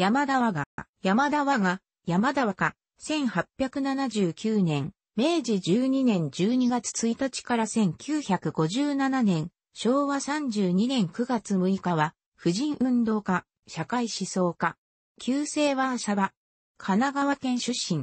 山田和賀、山田和賀、山田和歌、1879年、明治12年12月1日から1957年、昭和32年9月6日は、婦人運動家、社会思想家、旧姓はーシャバ、神奈川県出身。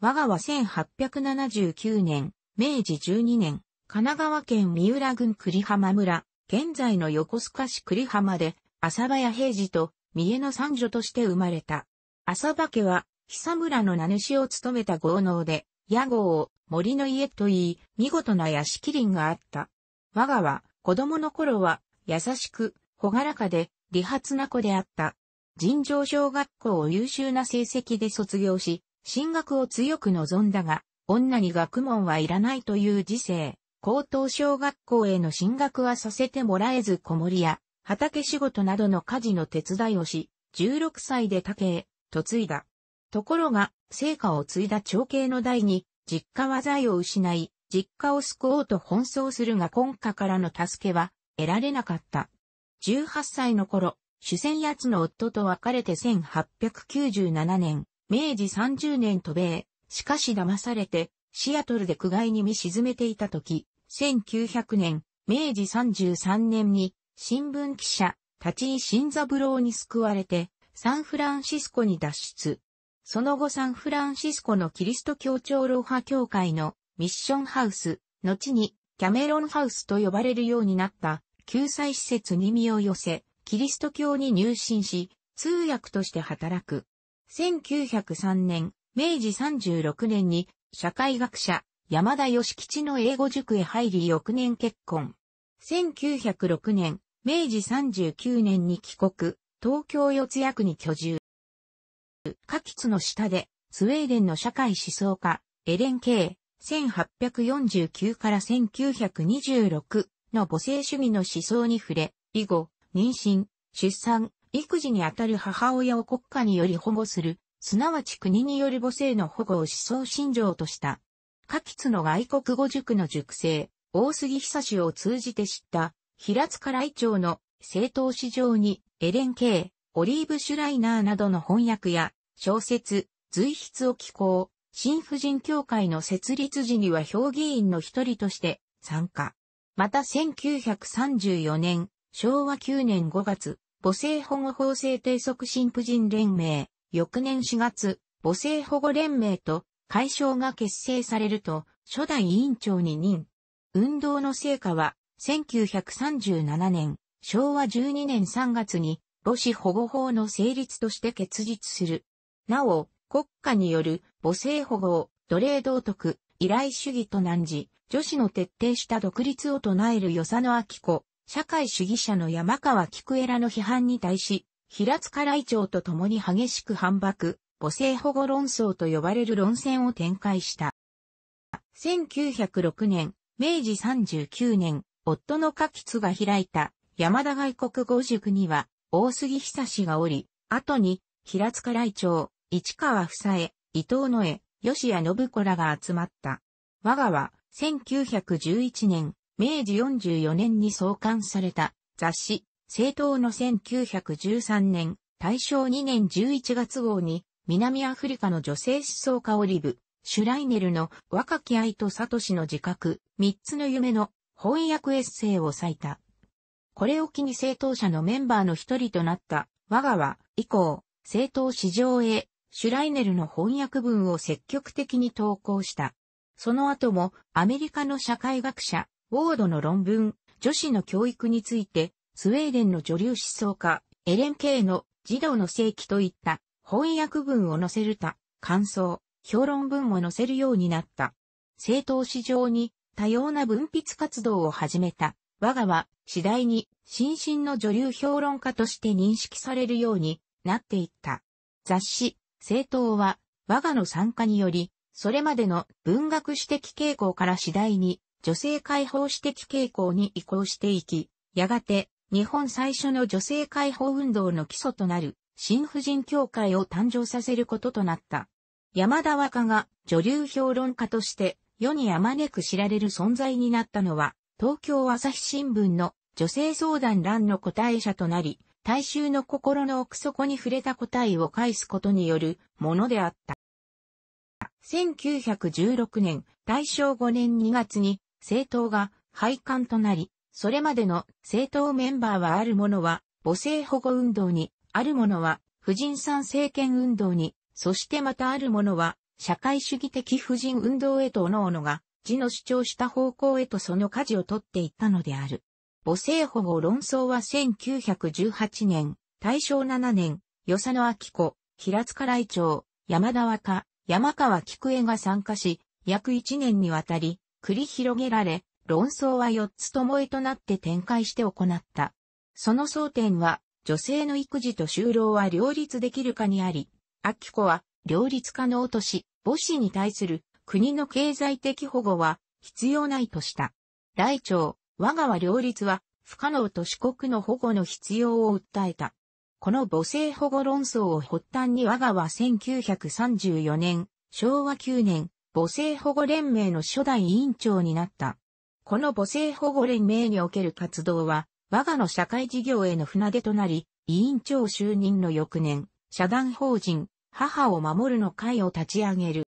我がは1879年、明治12年、神奈川県三浦郡栗浜村、現在の横須賀市栗浜で、浅林平治と三重の三女として生まれた。浅化家は、久村の名主を務めた豪農で、屋号を森の家と言い、見事な屋敷林があった。我がは、子供の頃は、優しく、朗らかで、理髪な子であった。尋常小学校を優秀な成績で卒業し、進学を強く望んだが、女に学問はいらないという時世、高等小学校への進学はさせてもらえず子守や、畑仕事などの家事の手伝いをし、16歳で竹へ、へ、嫁いだ。ところが、成果を継いだ長兄の代に、実家は財を失い、実家を救おうと奔走するが今家からの助けは得られなかった。18歳の頃、主戦奴の夫と別れて1897年、明治30年渡米、しかし騙されて、シアトルで苦害に見沈めていた時、1900年、明治33年に新聞記者、立井新三郎に救われて、サンフランシスコに脱出。その後サンフランシスコのキリスト教長老派教会のミッションハウス、後にキャメロンハウスと呼ばれるようになった救済施設に身を寄せ、キリスト教に入信し、通訳として働く。1903年、明治36年に社会学者、山田義吉の英語塾へ入り翌年結婚。1906年、明治39年に帰国、東京四谷区に居住。下吉の下で、スウェーデンの社会思想家、エレン・ケイ、1849から1926の母性主義の思想に触れ、以後、妊娠、出産、育児にあたる母親を国家により保護する、すなわち国による母性の保護を思想信条とした。下吉の外国語塾の塾生、大杉久志を通じて知った、平塚来町の政党市場に、エレン・ケイ、オリーブ・シュライナーなどの翻訳や、小説、随筆を寄稿、新婦人協会の設立時には評議員の一人として参加。また1934年、昭和9年5月、母性保護法制定促進婦人連盟、翌年4月、母性保護連盟と解消が結成されると、初代委員長に任、運動の成果は、1937年、昭和12年3月に、母子保護法の成立として結実する。なお、国家による母性保護を奴隷道徳、依頼主義と難事、女子の徹底した独立を唱える与謝野明子、社会主義者の山川菊枝の批判に対し、平塚来長と共に激しく反駁、母性保護論争と呼ばれる論戦を展開した。1906年、明治39年、夫の柿津が開いた山田外国語塾には大杉久志がおり、後に平塚来長、市川房江、伊藤野江、吉谷信子らが集まった。我がは1911年、明治44年に創刊された雑誌、政党の1913年、大正2年11月号に、南アフリカの女性思想家オリブ、シュライネルの若き愛とサトシの自覚、三つの夢の翻訳エッセイを割いた。これを機に政党者のメンバーの一人となった我がは以降、政党市場へシュライネルの翻訳文を積極的に投稿した。その後もアメリカの社会学者、ウォードの論文、女子の教育について、スウェーデンの女流思想家、エレン・ケイの児童の世紀といった翻訳文を載せるた、感想、評論文も載せるようになった。政党史上に多様な文筆活動を始めた。我がは次第に新進の女流評論家として認識されるようになっていった。雑誌、政党は我がの参加により、それまでの文学史的傾向から次第に女性解放史的傾向に移行していき、やがて日本最初の女性解放運動の基礎となる新婦人協会を誕生させることとなった。山田若が女流評論家として世にあまねく知られる存在になったのは、東京朝日新聞の女性相談欄の答え者となり、大衆の心の奥底に触れた答えを返すことによるものであった。1916年、大正5年2月に政党が廃刊となり、それまでの政党メンバーはあるものは母性保護運動に、あるものは婦人参政権運動に、そしてまたある者は、社会主義的婦人運動へと各々が、自の主張した方向へとその舵を取っていったのである。母性保護論争は1918年、大正7年、与謝野明子、平塚来長、山田若、山川菊江が参加し、約1年にわたり、繰り広げられ、論争は4つともえとなって展開して行った。その争点は、女性の育児と就労は両立できるかにあり、秋子は、両立可能とし、母子に対する国の経済的保護は必要ないとした。来庁、我がは両立は不可能と四国の保護の必要を訴えた。この母性保護論争を発端に我がは1934年、昭和9年、母性保護連盟の初代委員長になった。この母性保護連盟における活動は、我がの社会事業への船出となり、委員長就任の翌年、社団法人、母を守るの会を立ち上げる。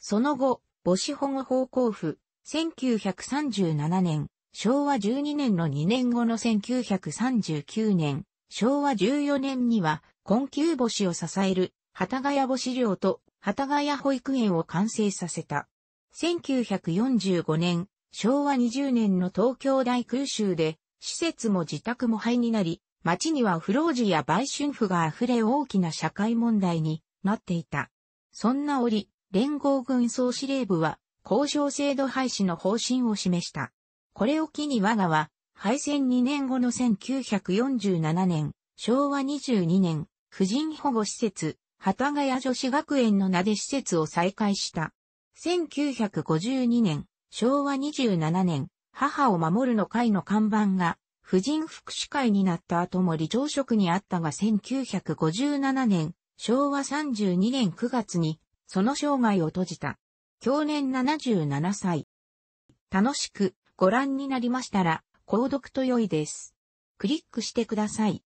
その後、母子保護法交付、1937年、昭和12年の2年後の1939年、昭和14年には、困窮母子を支える、幡ヶ谷母子寮と、幡ヶ谷保育園を完成させた。1945年、昭和20年の東京大空襲で、施設も自宅も廃になり、町には不老児や売春婦が溢れ大きな社会問題になっていた。そんな折、連合軍総司令部は、交渉制度廃止の方針を示した。これを機に我がは、敗戦2年後の1947年、昭和22年、婦人保護施設、幡ヶ谷女子学園の名で施設を再開した。1952年、昭和27年、母を守るの会の看板が婦人福祉会になった後も理長職にあったが1957年、昭和32年9月に、その生涯を閉じた。去年77歳。楽しくご覧になりましたら、購読と良いです。クリックしてください。